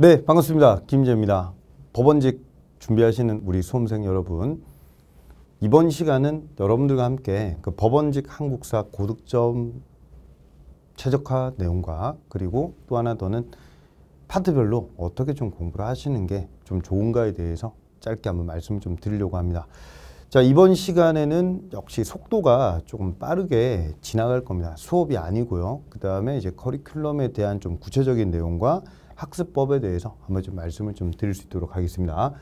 네, 반갑습니다. 김재입니다. 법원직 준비하시는 우리 수험생 여러분, 이번 시간은 여러분들과 함께 그 법원직 한국사 고득점 최적화 내용과 그리고 또 하나 더는 파트별로 어떻게 좀 공부를 하시는 게 좀 좋은가에 대해서 짧게 한번 말씀을 좀 드리려고 합니다. 자, 이번 시간에는 역시 속도가 조금 빠르게 지나갈 겁니다. 수업이 아니고요. 그 다음에 이제 커리큘럼에 대한 좀 구체적인 내용과 학습법에 대해서 한번 좀 말씀을 좀 드릴 수 있도록 하겠습니다.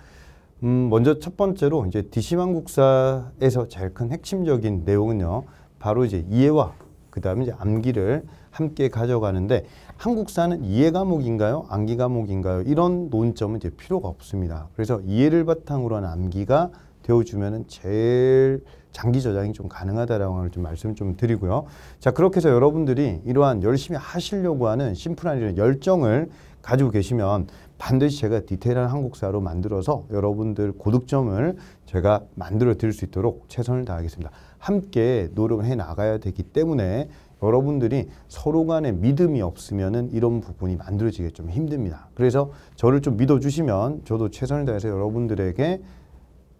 음, 먼저 첫 번째로 이제 디시만 국사에서 제일 큰 핵심적인 내용은요. 바로 이제 이해와 그다음에 이제 암기를 함께 가져가는데 한국사는 이해 과목인가요? 암기 과목인가요? 이런 논점은 이제 필요가 없습니다. 그래서 이해를 바탕으로 한 암기가 되어주면은 제일 장기 저장이 좀 가능하다라고 좀 말씀을 좀 드리고요. 자 그렇게 해서 여러분들이 이러한 열심히 하시려고 하는 심플한 이런 열정을 가지고 계시면 반드시 제가 디테일한 한국사로 만들어서 여러분들 고득점을 제가 만들어 드릴 수 있도록 최선을 다하겠습니다. 함께 노력해 나가야 되기 때문에 여러분들이 서로 간에 믿음이 없으면 이런 부분이 만들어지기 좀 힘듭니다. 그래서 저를 좀 믿어주시면 저도 최선을 다해서 여러분들에게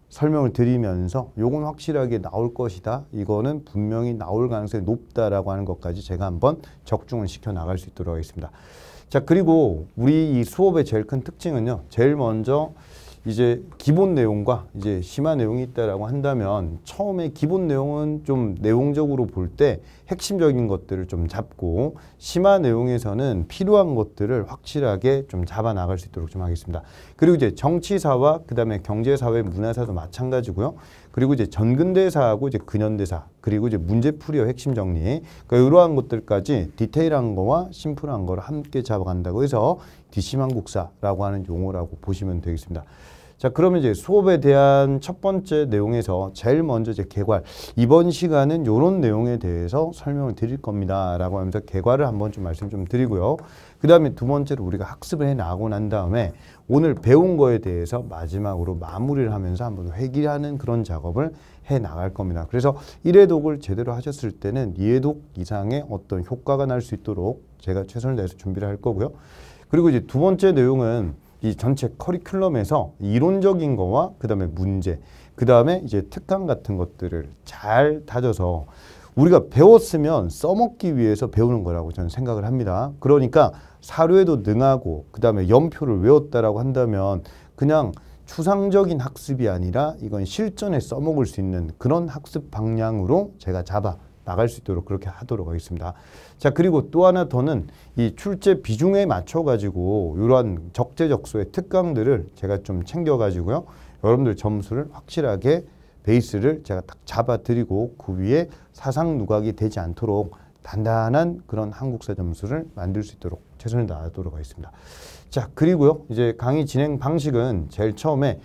설명을 드리면서 요건 확실하게 나올 것이다. 이거는 분명히 나올 가능성이 높다라고 하는 것까지 제가 한번 적중을 시켜 나갈 수 있도록 하겠습니다. 자 그리고 우리 이 수업의 제일 큰 특징은요. 제일 먼저 이제 기본 내용과 이제 심화 내용이 있다라고 한다면 처음에 기본 내용은 좀 내용적으로 볼 때 핵심적인 것들을 좀 잡고 심화 내용에서는 필요한 것들을 확실하게 좀 잡아 나갈 수 있도록 좀 하겠습니다. 그리고 이제 정치사와 그다음에 경제사회 문화사도 마찬가지고요. 그리고 이제 전근대사하고 이제 근현대사 그리고 이제 문제풀이와 핵심 정리 그러니까 이러한 것들까지 디테일한 거와 심플한 거를 함께 잡아간다고 해서 디시만국사라고 하는 용어라고 보시면 되겠습니다. 자 그러면 이제 수업에 대한 첫 번째 내용에서 제일 먼저 이제 개괄 이번 시간은 이런 내용에 대해서 설명을 드릴 겁니다 라고 하면서 개괄을 한번 좀 말씀 좀 드리고요 그 다음에 두 번째로 우리가 학습을 해 나가고 난 다음에 오늘 배운 거에 대해서 마지막으로 마무리를 하면서 한번 회귀하는 그런 작업을 해 나갈 겁니다. 그래서 1회독을 제대로 하셨을 때는 2회독 이상의 어떤 효과가 날 수 있도록 제가 최선을 다해서 준비를 할 거고요. 그리고 이제 두 번째 내용은 이 전체 커리큘럼에서 이론적인 거와 그다음에 문제, 그다음에 이제 특강 같은 것들을 잘 다져서 우리가 배웠으면 써먹기 위해서 배우는 거라고 저는 생각을 합니다. 그러니까 사료에도 능하고 그다음에 연표를 외웠다라고 한다면 그냥 추상적인 학습이 아니라 이건 실전에 써먹을 수 있는 그런 학습 방향으로 제가 잡아 나갈 수 있도록 그렇게 하도록 하겠습니다. 자 그리고 또 하나 더는 이 출제 비중에 맞춰가지고 이러한 적재적소의 특강들을 제가 좀 챙겨가지고요. 여러분들 점수를 확실하게 베이스를 제가 딱 잡아드리고 그 위에 사상 누각이 되지 않도록 단단한 그런 한국사 점수를 만들 수 있도록 최선을 다하도록 하겠습니다. 자, 그리고요. 이제 강의 진행 방식은 제일 처음에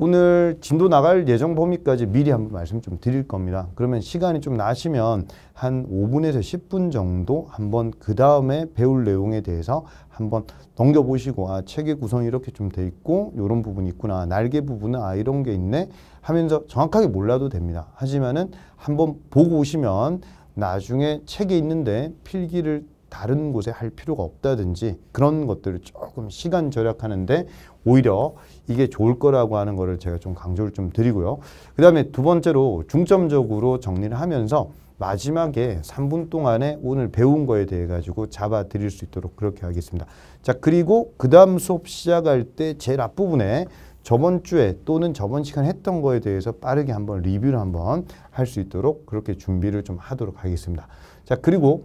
오늘 진도 나갈 예정 범위까지 미리 한번 말씀 좀 드릴 겁니다. 그러면 시간이 좀 나시면 한 5분에서 10분 정도 한번 그 다음에 배울 내용에 대해서 한번 넘겨보시고 아 책의 구성이 이렇게 좀 돼 있고 이런 부분이 있구나 날개 부분은 아 이런 게 있네 하면서 정확하게 몰라도 됩니다. 하지만은 한번 보고 오시면 나중에 책에 있는데 필기를 다른 곳에 할 필요가 없다든지 그런 것들을 조금 시간 절약하는데 오히려 이게 좋을 거라고 하는 거를 제가 좀 강조를 좀 드리고요. 그 다음에 두 번째로 중점적으로 정리를 하면서 마지막에 3분 동안에 오늘 배운 거에 대해 가지고 잡아 드릴 수 있도록 그렇게 하겠습니다. 자, 그리고 그 다음 수업 시작할 때 제일 앞부분에 저번 주에 또는 저번 시간 했던 거에 대해서 빠르게 한번 리뷰를 한번 할 수 있도록 그렇게 준비를 좀 하도록 하겠습니다. 자, 그리고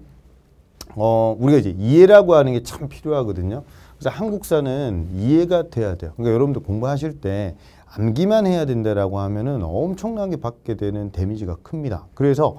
어, 우리가 이제 이해라고 하는 게 참 필요하거든요. 그래서 한국사는 이해가 돼야 돼요. 그러니까 여러분들 공부하실 때 암기만 해야 된다라고 하면은 엄청나게 받게 되는 데미지가 큽니다. 그래서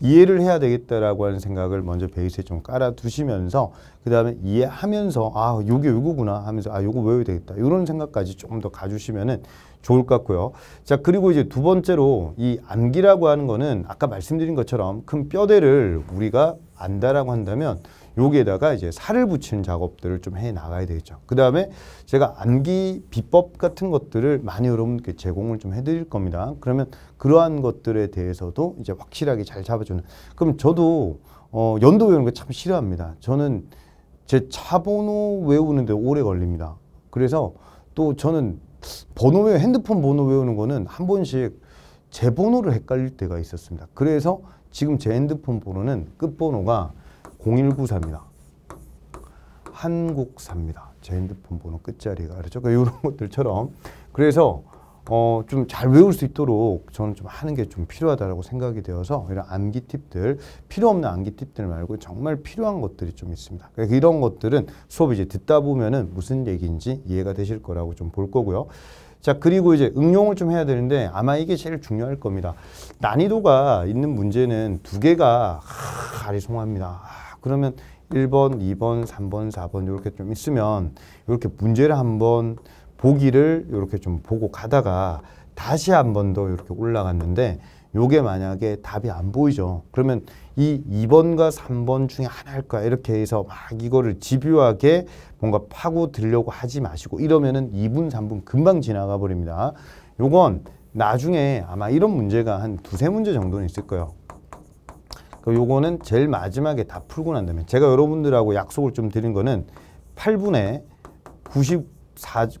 이해를 해야 되겠다라고 하는 생각을 먼저 베이스에 좀 깔아두시면서 그 다음에 이해하면서 아 요게 요거구나 하면서 아 요거 외워야 되겠다 이런 생각까지 조금 더 가주시면은 좋을 것 같고요. 자 그리고 이제 두 번째로 이 암기라고 하는 거는 아까 말씀드린 것처럼 큰 뼈대를 우리가 안다라고 한다면 여기에다가 이제 살을 붙이는 작업들을 좀 해 나가야 되겠죠. 그 다음에 제가 암기 비법 같은 것들을 많이 여러분께 제공을 좀 해드릴 겁니다. 그러면 그러한 것들에 대해서도 이제 확실하게 잘 잡아주는. 그럼 저도 어, 연도 외우는 거 참 싫어합니다. 저는 제 차번호 외우는데 오래 걸립니다. 그래서 또 저는 번호 외 핸드폰 번호 외우는 거는 한 번씩 제 번호를 헷갈릴 때가 있었습니다. 그래서 지금 제 핸드폰 번호는 끝번호가 0194입니다. 한국사입니다. 제 핸드폰 번호 끝자리가 그렇죠? 그러니까 이런 것들처럼 그래서 어, 좀 잘 외울 수 있도록 저는 좀 하는 게 좀필요하다고 생각이 되어서 이런 암기 팁들, 필요 없는 암기 팁들 말고 정말 필요한 것들이 좀 있습니다. 그러니까 이런 것들은 수업 이제 듣다 보면은 무슨 얘기인지 이해가 되실 거라고 좀 볼 거고요. 자, 그리고 이제 응용을 좀 해야 되는데 아마 이게 제일 중요할 겁니다. 난이도가 있는 문제는 두 개가 아리송합니다. 그러면 1번, 2번, 3번, 4번 이렇게 좀 있으면 이렇게 문제를 한번 보기를 이렇게 좀 보고 가다가 다시 한번 더 이렇게 올라갔는데 요게 만약에 답이 안 보이죠. 그러면 이 2번과 3번 중에 하나일까 이렇게 해서 막 이거를 집요하게 뭔가 파고 들려고 하지 마시고 이러면은 2분, 3분 금방 지나가 버립니다. 요건 나중에 아마 이런 문제가 한 두세 문제 정도는 있을 거예요. 그러니까 요거는 제일 마지막에 다 풀고 난 다음에 제가 여러분들하고 약속을 좀 드린 거는 8분에 94,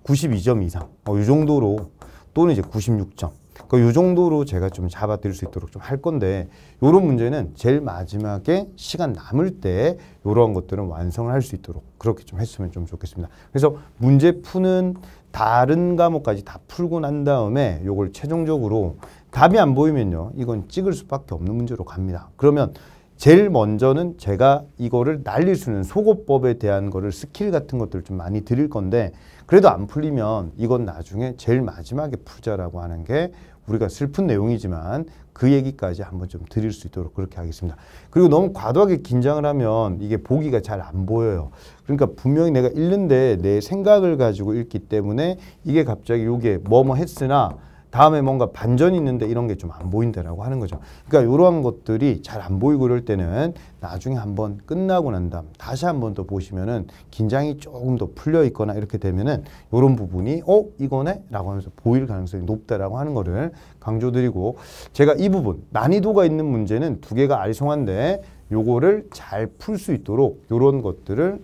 92점 이상 어, 이 정도로 또는 이제 96점 그이 그러니까 정도로 제가 좀 잡아드릴 수 있도록 좀 할 건데 이런 문제는 제일 마지막에 시간 남을 때 이러한 것들은 완성을 할 수 있도록 그렇게 좀 했으면 좀 좋겠습니다. 그래서 문제 푸는 다른 과목까지 다 풀고 난 다음에 이걸 최종적으로 답이 안 보이면요. 이건 찍을 수밖에 없는 문제로 갑니다. 그러면 제일 먼저는 제가 이거를 날릴 수 있는 소고법에 대한 거를 스킬 같은 것들 을좀 많이 드릴 건데 그래도 안 풀리면 이건 나중에 제일 마지막에 풀자라고 하는 게 우리가 슬픈 내용이지만 그 얘기까지 한번 좀 드릴 수 있도록 그렇게 하겠습니다. 그리고 너무 과도하게 긴장을 하면 이게 보기가 잘 안 보여요. 그러니까 분명히 내가 읽는데 내 생각을 가지고 읽기 때문에 이게 갑자기 이게 뭐뭐 했으나 다음에 뭔가 반전이 있는데 이런 게 좀 안 보인다라고 하는 거죠. 그러니까 이러한 것들이 잘 안 보이고 이럴 때는 나중에 한번 끝나고 난 다음 다시 한번 더 보시면은 긴장이 조금 더 풀려 있거나 이렇게 되면은 이런 부분이 어 이거네 라고 하면서 보일 가능성이 높다라고 하는 거를 강조드리고 제가 이 부분 난이도가 있는 문제는 두 개가 알송한데 요거를 잘 풀 수 있도록 요런 것들을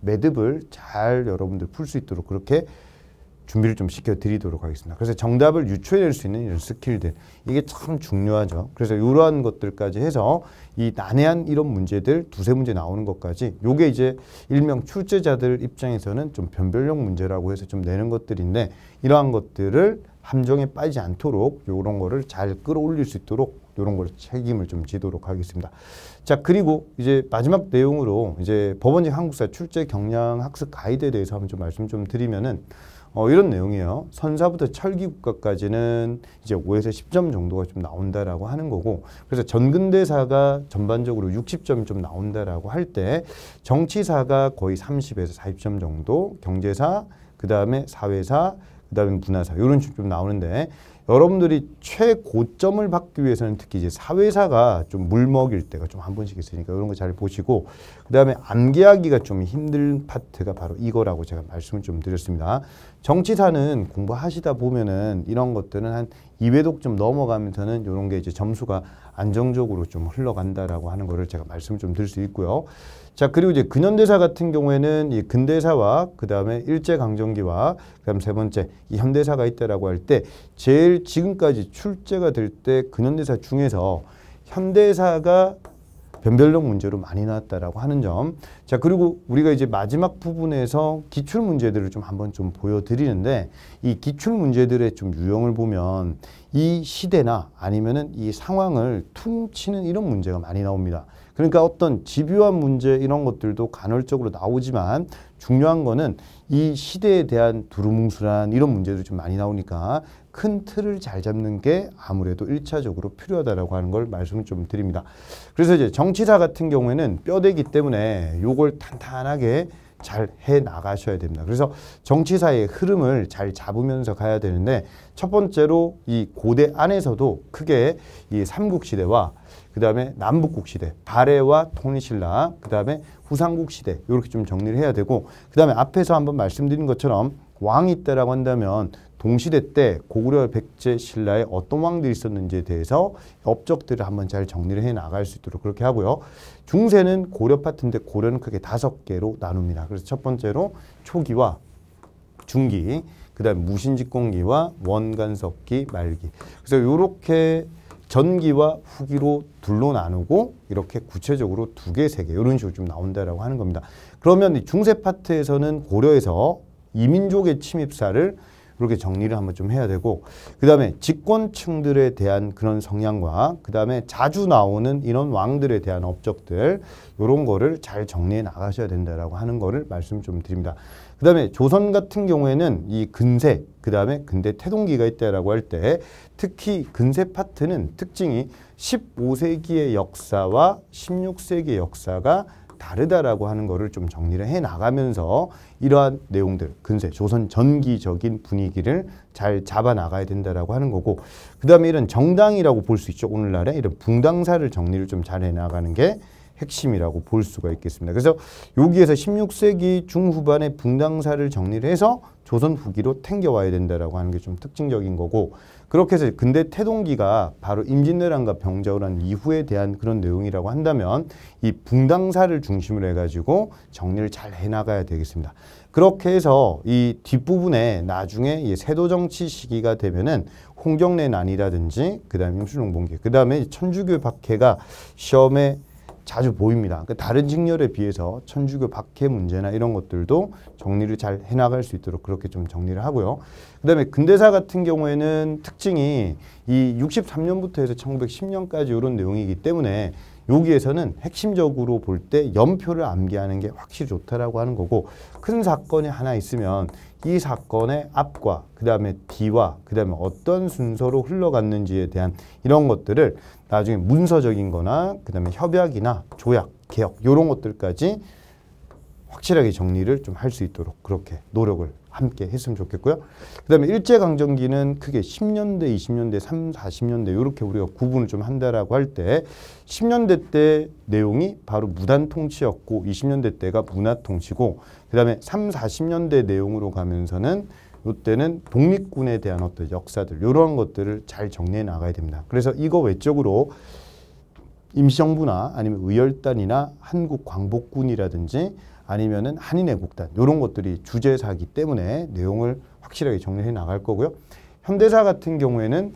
매듭을 잘 여러분들 풀 수 있도록 그렇게 준비를 좀 시켜드리도록 하겠습니다. 그래서 정답을 유추해낼 수 있는 이런 스킬들 이게 참 중요하죠. 그래서 이러한 것들까지 해서 이 난해한 이런 문제들 두세 문제 나오는 것까지 요게 이제 일명 출제자들 입장에서는 좀 변별력 문제라고 해서 좀 내는 것들인데 이러한 것들을 함정에 빠지지 않도록 요런 거를 잘 끌어올릴 수 있도록 요런 걸 책임을 좀 지도록 하겠습니다. 자 그리고 이제 마지막 내용으로 이제 법원직 한국사 출제 경량 학습 가이드에 대해서 한번 좀 말씀 좀 드리면은 어, 이런 내용이에요. 선사부터 철기국가까지는 이제 5에서 10점 정도가 좀 나온다라고 하는 거고 그래서 전근대사가 전반적으로 60점이 좀 나온다라고 할 때 정치사가 거의 30에서 40점 정도 경제사 그 다음에 사회사 그 다음에 문화사 이런 식으로 좀 나오는데 여러분들이 최고점을 받기 위해서는 특히 이제 사회사가 좀 물먹일 때가 좀 한 번씩 있으니까 이런 거 잘 보시고 그 다음에 암기하기가 좀 힘든 파트가 바로 이거라고 제가 말씀을 좀 드렸습니다. 정치사는 공부하시다 보면은 이런 것들은 한 2회독 좀 넘어가면서는 이런 게 이제 점수가 안정적으로 좀 흘러간다라고 하는 거를 제가 말씀을 좀 드릴 수 있고요. 자, 그리고 이제 근현대사 같은 경우에는 이 근대사와 그 다음에 일제강점기와 그 다음 세 번째 이 현대사가 있다라고 할 때 제일 지금까지 출제가 될 때 근현대사 중에서 현대사가 변별력 문제로 많이 나왔다라고 하는 점. 자, 그리고 우리가 이제 마지막 부분에서 기출 문제들을 좀 한번 좀 보여드리는데 이 기출 문제들의 좀 유형을 보면 이 시대나 아니면은 이 상황을 퉁치는 이런 문제가 많이 나옵니다. 그러니까 어떤 집요한 문제 이런 것들도 간헐적으로 나오지만 중요한 거는 이 시대에 대한 두루뭉술한 이런 문제들이 좀 많이 나오니까 큰 틀을 잘 잡는 게 아무래도 1차적으로 필요하다라고 하는 걸 말씀을 좀 드립니다. 그래서 이제 정치사 같은 경우에는 뼈대기 때문에 요걸 탄탄하게 잘 해 나가셔야 됩니다. 그래서 정치사의 흐름을 잘 잡으면서 가야 되는데 첫 번째로 이 고대 안에서도 크게 이 삼국 시대와 그 다음에 남북국 시대, 발해와 통일신라, 그 다음에 후삼국 시대 이렇게 좀 정리를 해야 되고 그 다음에 앞에서 한번 말씀드린 것처럼 왕이 때라고 한다면 동시대 때 고구려 백제 신라에 어떤 왕들이 있었는지에 대해서 업적들을 한번 잘 정리를 해 나갈 수 있도록 그렇게 하고요. 중세는 고려 파트인데 고려는 크게 다섯 개로 나눕니다. 그래서 첫 번째로 초기와 중기, 그다음 무신직공기와 원간석기, 말기. 그래서 이렇게 전기와 후기로 둘로 나누고 이렇게 구체적으로 두 개, 세 개 이런 식으로 좀 나온다라고 하는 겁니다. 그러면 중세 파트에서는 고려에서 이민족의 침입사를 그렇게 정리를 한번 좀 해야 되고 그 다음에 집권층들에 대한 그런 성향과 그 다음에 자주 나오는 이런 왕들에 대한 업적들 이런 거를 잘 정리해 나가셔야 된다라고 하는 거를 말씀 좀 드립니다. 그 다음에 조선 같은 경우에는 이 근세, 그 다음에 근대 태동기가 있다라고 할 때 특히 근세 파트는 특징이 15세기의 역사와 16세기의 역사가 다르다라고 하는 거를 좀 정리를 해 나가면서 이러한 내용들 근세 조선 전기적인 분위기를 잘 잡아 나가야 된다라고 하는 거고 그다음에 이런 정당이라고 볼 수 있죠 오늘날에 이런 붕당사를 정리를 좀 잘해 나가는 게 핵심이라고 볼 수가 있겠습니다. 그래서 여기에서 16세기 중후반의 붕당사를 정리를 해서 조선 후기로 탱겨와야 된다라고 하는 게 좀 특징적인 거고 그렇게 해서 근대 태동기가 바로 임진왜란과 병자호란 이후에 대한 그런 내용이라고 한다면 이 붕당사를 중심으로 해가지고 정리를 잘 해나가야 되겠습니다. 그렇게 해서 이 뒷부분에 나중에 이 세도정치 시기가 되면은 홍경래 난이라든지 그다음에 임수룡봉계 그다음에 천주교 박해가 시험에 자주 보입니다. 그러니까 다른 직렬에 비해서 천주교 박해 문제나 이런 것들도 정리를 잘 해나갈 수 있도록 그렇게 좀 정리를 하고요. 그 다음에 근대사 같은 경우에는 특징이 이 63년부터 해서 1910년까지 이런 내용이기 때문에 여기에서는 핵심적으로 볼 때 연표를 암기하는 게 확실히 좋다라고 하는 거고 큰 사건이 하나 있으면 이 사건의 앞과 그 다음에 뒤와 그 다음에 어떤 순서로 흘러갔는지에 대한 이런 것들을 나중에 문서적인 거나 그 다음에 협약이나 조약, 개혁 이런 것들까지 확실하게 정리를 좀 할 수 있도록 그렇게 노력을 함께 했으면 좋겠고요. 그다음에 일제 강점기는 크게 10년대, 20년대, 3, 40년대 이렇게 우리가 구분을 좀 한다라고 할 때 10년대 때 내용이 바로 무단 통치였고 20년대 때가 문화 통치고 그다음에 3, 40년대 내용으로 가면서는 이때는 독립군에 대한 어떤 역사들 이러한 것들을 잘 정리해 나가야 됩니다. 그래서 이거 외적으로 임시정부나 아니면 의열단이나 한국광복군이라든지 아니면은 한인의 곡단 이런 것들이 주제사기 때문에 내용을 확실하게 정리해 나갈 거고요. 현대사 같은 경우에는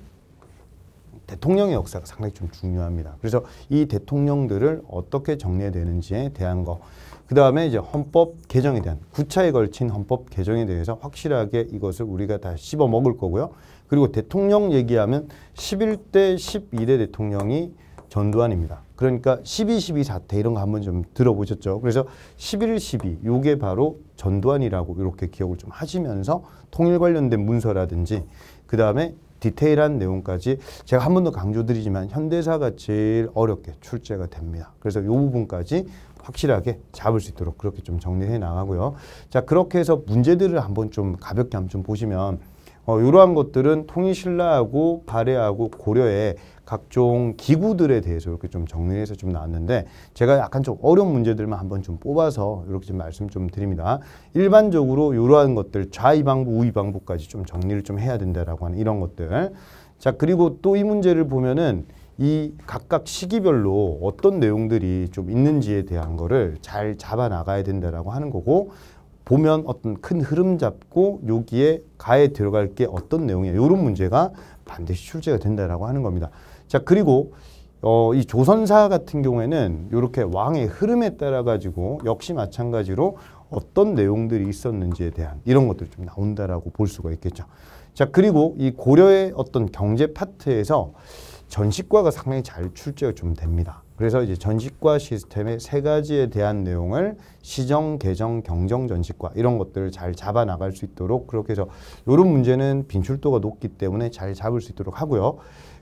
대통령의 역사가 상당히 좀 중요합니다. 그래서 이 대통령들을 어떻게 정리해야 되는지에 대한 거. 그 다음에 이제 헌법 개정에 대한 구차에 걸친 헌법 개정에 대해서 확실하게 이것을 우리가 다 씹어 먹을 거고요. 그리고 대통령 얘기하면 11대, 12대 대통령이 전두환입니다. 그러니까 12, 12 사태 이런 거 한번 좀 들어보셨죠? 그래서 11, 12 요게 바로 전두환이라고 이렇게 기억을 좀 하시면서 통일 관련된 문서라든지 그 다음에 디테일한 내용까지 제가 한 번 더 강조드리지만 현대사가 제일 어렵게 출제가 됩니다. 그래서 요 부분까지 확실하게 잡을 수 있도록 그렇게 좀 정리해 나가고요. 자 그렇게 해서 문제들을 한번 좀 가볍게 한번 좀 보시면 어, 이러한 것들은 통일신라하고 발해하고 고려의 각종 기구들에 대해서 이렇게 좀 정리해서 좀 나왔는데 제가 약간 좀 어려운 문제들만 한번 좀 뽑아서 이렇게 좀 말씀 좀 드립니다. 일반적으로 이러한 것들 좌이방부 우이방부까지 좀 정리를 좀 해야 된다라고 하는 이런 것들 자 그리고 또 이 문제를 보면은 이 각각 시기별로 어떤 내용들이 좀 있는지에 대한 거를 잘 잡아 나가야 된다라고 하는 거고 보면 어떤 큰 흐름 잡고 여기에 가에 들어갈 게 어떤 내용이에요. 이런 문제가 반드시 출제가 된다라고 하는 겁니다. 자 그리고 어, 이 조선사 같은 경우에는 이렇게 왕의 흐름에 따라 가지고 역시 마찬가지로 어떤 내용들이 있었는지에 대한 이런 것들이 좀 나온다라고 볼 수가 있겠죠. 자 그리고 이 고려의 어떤 경제 파트에서 전시과가 상당히 잘 출제가 좀 됩니다. 그래서 이제 전식과 시스템의 세 가지에 대한 내용을 시정, 개정, 경정 전식과 이런 것들을 잘 잡아 나갈 수 있도록 그렇게 해서 요런 문제는 빈출도가 높기 때문에 잘 잡을 수 있도록 하고요.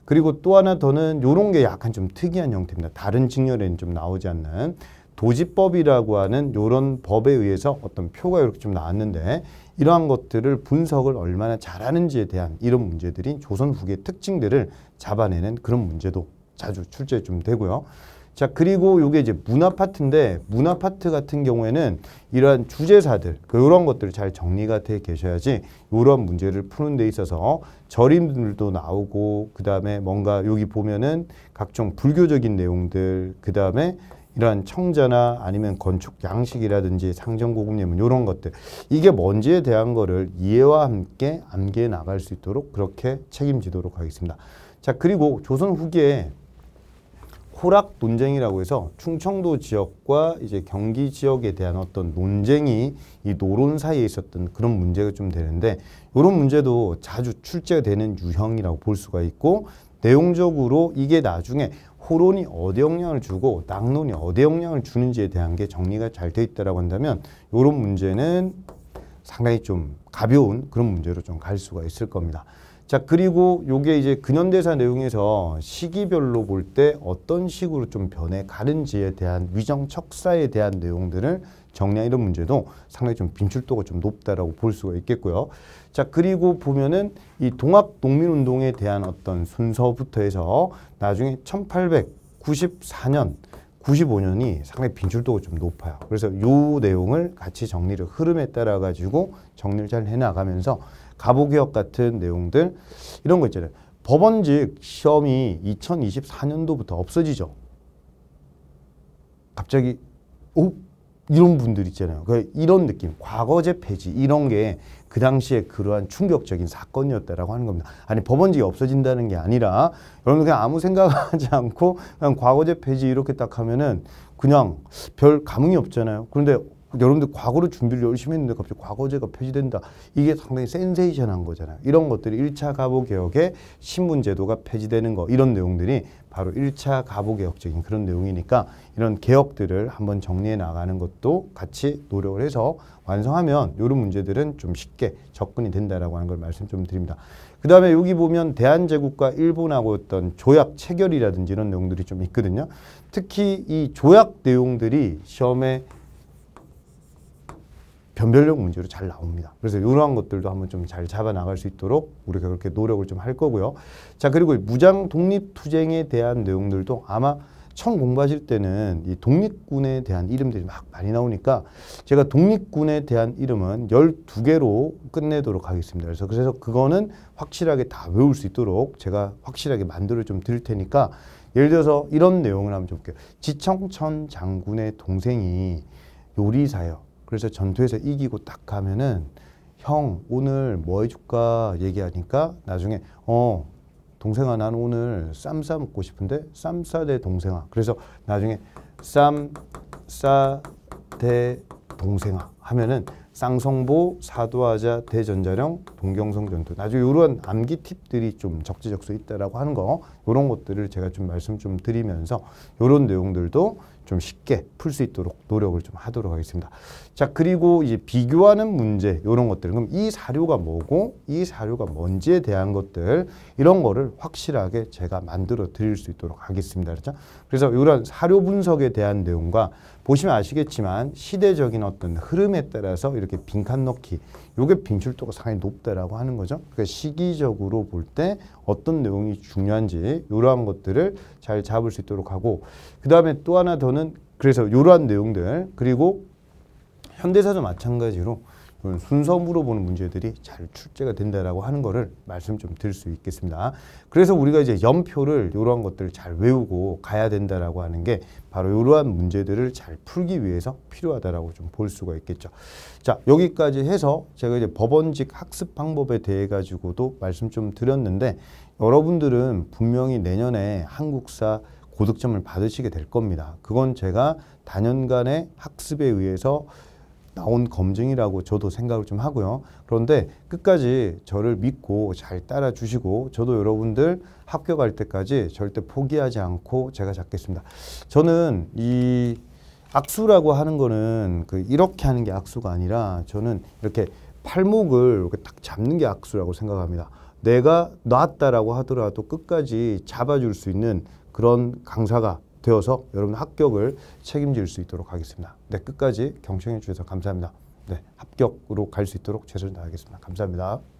그리고 또 하나 더는 요런 게 약간 좀 특이한 형태입니다. 다른 직렬에는 좀 나오지 않는 도지법이라고 하는 요런 법에 의해서 어떤 표가 이렇게 좀 나왔는데 이러한 것들을 분석을 얼마나 잘하는지에 대한 이런 문제들이 조선 후기의 특징들을 잡아내는 그런 문제도 자주 출제 좀 되고요. 자 그리고 이게 이제 문화파트인데문화파트 같은 경우에는 이러한 주제사들 그런 것들을 잘 정리가 돼 계셔야지 이런 문제를 푸는 데 있어서 절임들도 나오고 그 다음에 뭔가 여기 보면은 각종 불교적인 내용들 그 다음에 이러한 청자나 아니면 건축 양식이라든지 상정고급예문 이런 것들 이게 뭔지에 대한 거를 이해와 함께 암기해 나갈 수 있도록 그렇게 책임지도록 하겠습니다. 자 그리고 조선 후기에 호락 논쟁이라고 해서 충청도 지역과 이제 경기 지역에 대한 어떤 논쟁이 이 노론 사이에 있었던 그런 문제가 좀 되는데 이런 문제도 자주 출제되는 유형이라고 볼 수가 있고 내용적으로 이게 나중에 호론이 어디 영향을 주고 낙론이 어디 영향을 주는지에 대한 게 정리가 잘 돼 있다라고 한다면 이런 문제는 상당히 좀 가벼운 그런 문제로 좀 갈 수가 있을 겁니다. 자 그리고 요게 이제 근현대사 내용에서 시기별로 볼 때 어떤 식으로 좀 변해가는지에 대한 위정 척사에 대한 내용들을 정량 이런 문제도 상당히 좀 빈출도가 좀 높다라고 볼 수가 있겠고요. 자 그리고 보면은 이 동학 농민운동에 대한 어떤 순서부터 해서 나중에 1894년 95년이 상당히 빈출도가 좀 높아요. 그래서 요 내용을 같이 정리를 흐름에 따라 가지고 정리를 잘 해나가면서 가보기업 같은 내용들 이런 거 있잖아요. 법원직 시험이 2024년도부터 없어지죠. 갑자기 오 어? 이런 분들 있잖아요. 그 이런 느낌, 과거제 폐지 이런 게그 당시에 그러한 충격적인 사건이었다라고 하는 겁니다. 아니 법원직이 없어진다는 게 아니라 여러분 그냥 아무 생각하지 않고 그냥 과거제 페지 이렇게 딱 하면은 그냥 별 감흥이 없잖아요. 그런데 여러분들 과거로 준비를 열심히 했는데 갑자기 과거제가 폐지된다. 이게 상당히 센세이션한 거잖아요. 이런 것들이 1차 가보개혁의 신분제도가 폐지되는 거 이런 내용들이 바로 1차 가보개혁적인 그런 내용이니까 이런 개혁들을 한번 정리해 나가는 것도 같이 노력을 해서 완성하면 이런 문제들은 좀 쉽게 접근이 된다라고 하는 걸 말씀 좀 드립니다. 그 다음에 여기 보면 대한제국과 일본하고 어떤 조약 체결이라든지 이런 내용들이 좀 있거든요. 특히 이 조약 내용들이 시험에 변별력 문제로 잘 나옵니다. 그래서 이러한 것들도 한번 좀 잘 잡아 나갈 수 있도록 우리가 그렇게 노력을 좀 할 거고요. 자 그리고 무장 독립 투쟁에 대한 내용들도 아마 처음 공부하실 때는 이 독립군에 대한 이름들이 막 많이 나오니까 제가 독립군에 대한 이름은 1 2개로 끝내도록 하겠습니다. 그래서 그래서 그거는 확실하게 다 외울 수 있도록 제가 확실하게 만들어 좀 드릴 테니까 예를 들어서 이런 내용을 한번 좀 볼게요. 지청천 장군의 동생이 요리사요. 예 그래서 전투에서 이기고 딱 가면은 형 오늘 뭐 해줄까 얘기하니까 나중에 어 동생아 난 오늘 쌈싸 먹고 싶은데 쌈싸대 동생아 그래서 나중에 쌈싸대 동생아 하면은 쌍성보, 사도하자, 대전자령, 동경성 전투. 아주 이런 암기 팁들이 좀 적지적소 있다라고 하는 거. 이런 것들을 제가 좀 말씀 좀 드리면서 이런 내용들도 좀 쉽게 풀 수 있도록 노력을 좀 하도록 하겠습니다. 자, 그리고 이제 비교하는 문제 이런 것들 그럼 이 사료가 뭐고 이 사료가 뭔지에 대한 것들 이런 거를 확실하게 제가 만들어 드릴 수 있도록 하겠습니다. 그렇죠? 그래서 이런 사료 분석에 대한 내용과 보시면 아시겠지만 시대적인 어떤 흐름에 따라서 이렇게 빈칸 넣기 요게 빈출도가 상당히 높다라고 하는 거죠. 그러니까 시기적으로 볼 때 어떤 내용이 중요한지 이러한 것들을 잘 잡을 수 있도록 하고 그 다음에 또 하나 더는 그래서 이러한 내용들 그리고 현대사도 마찬가지로 그런 순서 물어보는 문제들이 잘 출제가 된다라고 하는 거를 말씀 좀 드릴 수 있겠습니다. 그래서 우리가 이제 연표를 이러한 것들을 잘 외우고 가야 된다라고 하는 게 바로 이러한 문제들을 잘 풀기 위해서 필요하다라고 좀 볼 수가 있겠죠. 자 여기까지 해서 제가 이제 법원직 학습 방법에 대해 가지고도 말씀 좀 드렸는데 여러분들은 분명히 내년에 한국사 고득점을 받으시게 될 겁니다. 그건 제가 단연간의 학습에 의해서 나온 검증이라고 저도 생각을 좀 하고요. 그런데 끝까지 저를 믿고 잘 따라주시고 저도 여러분들 합격할 때까지 절대 포기하지 않고 제가 잡겠습니다. 저는 이 악수라고 하는 거는 그 이렇게 하는 게 악수가 아니라 저는 이렇게 팔목을 이렇게 딱 잡는 게 악수라고 생각합니다. 내가 놨다라고 하더라도 끝까지 잡아줄 수 있는 그런 강사가 되어서 여러분 합격을 책임질 수 있도록 하겠습니다. 네, 끝까지 경청해 주셔서 감사합니다. 네, 합격으로 갈 수 있도록 최선을 다하겠습니다. 감사합니다.